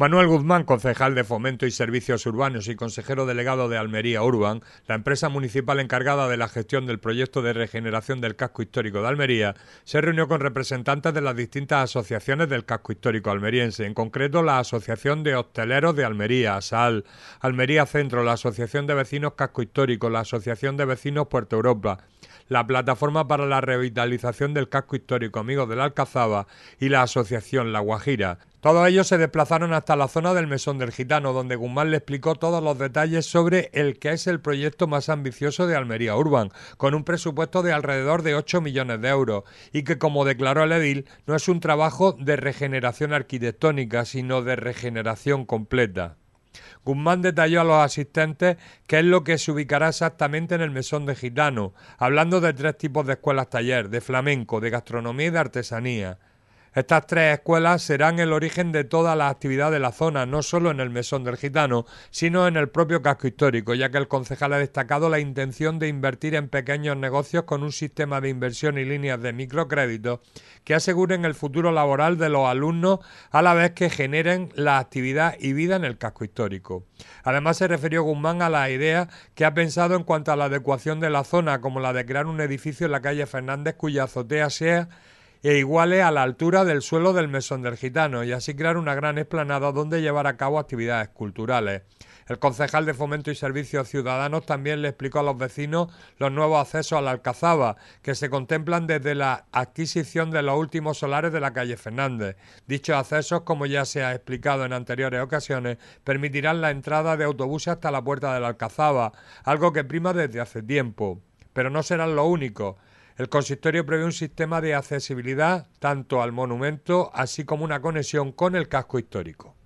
Manuel Guzmán, concejal de Fomento y Servicios Urbanos y consejero delegado de Almería Urban, la empresa municipal encargada de la gestión del proyecto de regeneración del casco histórico de Almería, se reunió con representantes de las distintas asociaciones del casco histórico almeriense, en concreto la Asociación de Hosteleros de Almería, SAL, Almería Centro, la Asociación de Vecinos Casco Histórico, la Asociación de Vecinos Puerto Europa, la Plataforma para la Revitalización del Casco Histórico Amigos del Alcazaba y la Asociación La Guajira. Todos ellos se desplazaron hasta la zona del Mesón del Gitano, donde Guzmán le explicó todos los detalles sobre el que es el proyecto más ambicioso de Almería Urban, con un presupuesto de alrededor de 8 millones de euros, y que, como declaró el edil, no es un trabajo de regeneración arquitectónica, sino de regeneración completa. Guzmán detalló a los asistentes qué es lo que se ubicará exactamente en el Mesón de Gitano, hablando de tres tipos de escuelas taller, de flamenco, de gastronomía y de artesanía. Estas tres escuelas serán el origen de toda la actividad de la zona, no solo en el Mesón del Gitano, sino en el propio casco histórico, ya que el concejal ha destacado la intención de invertir en pequeños negocios con un sistema de inversión y líneas de microcrédito que aseguren el futuro laboral de los alumnos a la vez que generen la actividad y vida en el casco histórico. Además se refirió Guzmán a la idea que ha pensado en cuanto a la adecuación de la zona, como la de crear un edificio en la calle Fernández cuya azotea sea e iguales a la altura del suelo del mesón del gitano y así crear una gran explanada donde llevar a cabo actividades culturales. El concejal de Fomento y Servicios Ciudadanos también le explicó a los vecinos los nuevos accesos a la Alcazaba, que se contemplan desde la adquisición de los últimos solares de la calle Fernández. Dichos accesos, como ya se ha explicado en anteriores ocasiones, permitirán la entrada de autobuses hasta la puerta de la Alcazaba, algo que prima desde hace tiempo. Pero no serán lo únicos. El consistorio prevé un sistema de accesibilidad tanto al monumento así como una conexión con el casco histórico.